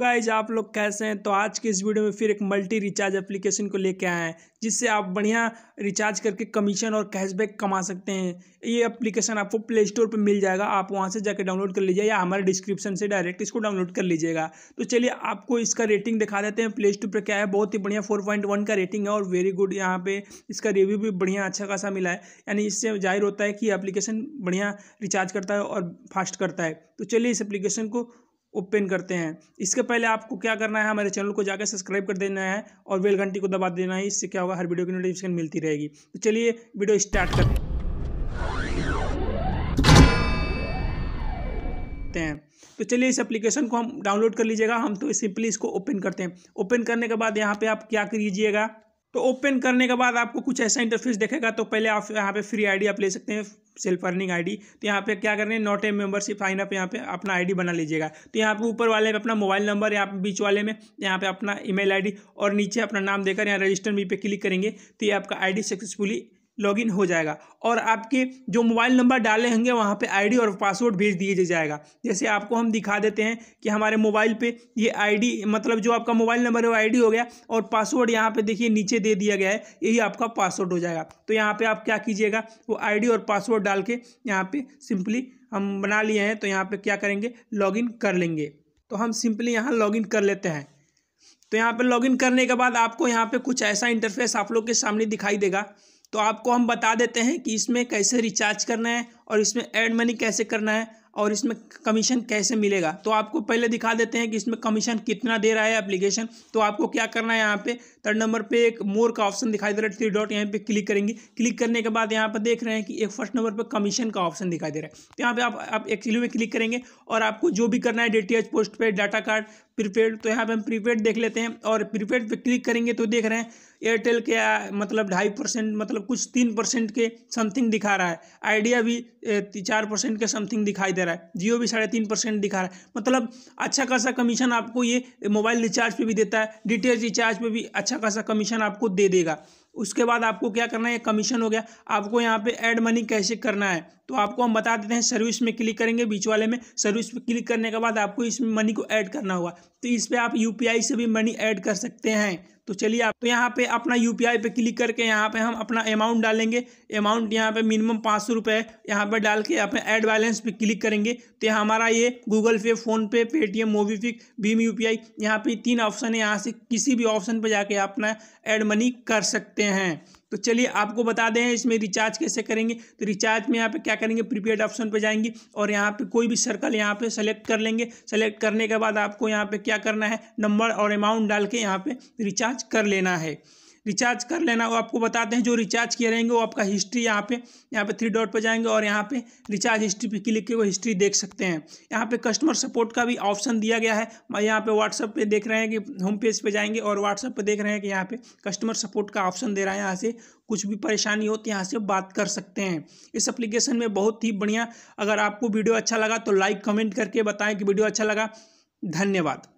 guys आप लोग कैसे हैं तो आज के इस वीडियो में फिर एक मल्टी रिचार्ज एप्लीकेशन को लेके आए हैं जिससे आप बढ़िया रिचार्ज करके कमीशन और कैशबैक कमा सकते हैं ये एप्लीकेशन आपको प्ले स्टोर पर मिल जाएगा आप वहाँ से जाकर डाउनलोड कर लीजिए या हमारे डिस्क्रिप्शन से डायरेक्ट इसको डाउनलोड कर लीजिएगा तो चलिए आपको इसका रेटिंग दिखा देते हैं प्ले स्टोर पर क्या है बहुत ही बढ़िया फोर पॉइंट वन का रेटिंग है और वेरी गुड यहाँ पर इसका रिव्यू भी बढ़िया अच्छा खासा मिला है यानी इससे जाहिर होता है कि एप्लीकेशन बढ़िया रिचार्ज करता है और फास्ट करता है तो चलिए इस एप्लीकेशन को ओपन करते हैं इसके पहले आपको क्या करना है हमारे चैनल को जाकर सब्सक्राइब कर देना है और बेल घंटी को दबा देना है इससे क्या होगा हर वीडियो की नोटिफिकेशन मिलती रहेगी तो चलिए वीडियो स्टार्ट करते हैं तो चलिए इस एप्लीकेशन को हम डाउनलोड कर लीजिएगा हम तो सिंपली इसको ओपन करते हैं ओपन करने के बाद यहाँ पे आप क्या कीजिएगा तो ओपन करने के बाद आपको कुछ ऐसा इंटरफेस देखेगा तो पहले आप यहाँ पे फ्री आईडी आप ले सकते हैं सेल्फ अर्निंग आईडी तो यहाँ पे क्या करना not a membership sign up यहाँ पे अपना आईडी बना लीजिएगा तो यहाँ पे ऊपर वाले में अपना मोबाइल नंबर यहाँ पे बीच वाले में यहाँ पे अपना ईमेल आईडी और नीचे अपना नाम देकर यहाँ रजिस्टर मी पे क्लिक करेंगे तो ये आपका आईडी सक्सेसफुली लॉगिन हो जाएगा और आपके जो मोबाइल नंबर डाले होंगे वहाँ पे आईडी और पासवर्ड भेज दिए जाएगा जैसे आपको हम दिखा देते हैं कि हमारे मोबाइल पे ये आईडी मतलब जो आपका मोबाइल नंबर है वो आईडी हो गया और पासवर्ड यहाँ पे देखिए नीचे दे दिया गया है यही आपका पासवर्ड हो जाएगा तो यहाँ पर आप क्या कीजिएगा वो आई और पासवर्ड डाल के यहाँ पर सिंपली हम बना लिए हैं तो यहाँ पर क्या करेंगे लॉगिन कर लेंगे तो हम सिंपली यहाँ लॉगिन कर लेते हैं तो यहाँ पर लॉगिन करने के बाद आपको यहाँ पे कुछ ऐसा इंटरफेस आप लोग के सामने दिखाई देगा तो आपको हम बता देते हैं कि इसमें कैसे रिचार्ज करना है और इसमें एड मनी कैसे करना है और इसमें कमीशन कैसे मिलेगा तो आपको पहले दिखा देते हैं कि इसमें कमीशन कितना दे रहा है एप्लीकेशन तो आपको क्या करना है यहाँ पे थर्ड नंबर पे एक मोर का ऑप्शन दिखाई दे रहा है थ्री डॉट यहाँ पे क्लिक करेंगे क्लिक करने के बाद यहाँ पर देख रहे हैं कि एक फर्स्ट नंबर पर कमीशन का ऑप्शन दिखाई दे रहा है तो यहाँ पे आप, आप एक्चुअली में क्लिक करेंगे और आपको जो भी करना है D postpaid data card prepaid तो यहाँ पर हम प्रीपेड देख लेते हैं और प्रीपेड पर क्लिक करेंगे तो देख रहे हैं एयरटेल के मतलब ढाई परसेंट मतलब कुछ तीन परसेंट के समथिंग दिखा रहा है आइडिया भी चार परसेंट के समथिंग दिखाई दे रहा है रहा है जियो भी साढ़े तीन परसेंट दिखा रहा है मतलब अच्छा खासा कमीशन आपको ये मोबाइल रिचार्ज पे भी देता है डिटेल रिचार्ज पे भी अच्छा खासा कमीशन आपको दे देगा उसके बाद आपको क्या करना है कमीशन हो गया आपको यहाँ पे ऐड मनी कैसे करना है तो आपको हम बता देते हैं सर्विस में क्लिक करेंगे बीच वाले में सर्विस पे क्लिक करने के बाद आपको इस मनी को ऐड करना होगा तो इस पर आप यू से भी मनी ऐड कर सकते हैं तो चलिए आप तो यहाँ पे अपना यू पे क्लिक करके यहाँ पे हम अपना अमाउंट डालेंगे अमाउंट यहाँ पे मिनिमम पाँच सौ रुपये यहाँ पर डाल के अपने ऐड बैलेंस पे क्लिक करेंगे तो यहाँ हमारा ये Google Pay PhonePe Paytm MobiKwik भीम यू पी यहाँ पे तीन ऑप्शन है यहाँ से किसी भी ऑप्शन पर जाके अपना ऐड मनी कर सकते सकते हैं तो चलिए आपको बता दें इसमें रिचार्ज कैसे करेंगे तो रिचार्ज में यहाँ पे क्या करेंगे प्रीपेड ऑप्शन पे जाएंगे और यहाँ पे कोई भी सर्कल यहाँ पे सेलेक्ट कर लेंगे सेलेक्ट करने के बाद आपको यहाँ पे क्या करना है नंबर और अमाउंट डाल के यहाँ पे रिचार्ज कर लेना है रिचार्ज कर लेना वो आपको बताते हैं जो रिचार्ज किए रहेंगे वो आपका हिस्ट्री यहाँ पे यहाँ पे थ्री डॉट पर जाएंगे और यहाँ पे रिचार्ज हिस्ट्री पे क्लिक के वो हिस्ट्री देख सकते हैं यहाँ पे कस्टमर सपोर्ट का भी ऑप्शन दिया गया है यहाँ पे व्हाट्सअप पे देख रहे हैं कि होम पेज पे जाएंगे और व्हाट्सअप पे देख रहे हैं कि यहाँ पे कस्टमर सपोर्ट का ऑप्शन दे रहा है यहाँ से कुछ भी परेशानी हो तो यहाँ से बात कर सकते हैं इस एप्लीकेशन में बहुत ही बढ़िया अगर आपको वीडियो अच्छा लगा तो लाइक कमेंट करके बताएँ कि वीडियो अच्छा लगा धन्यवाद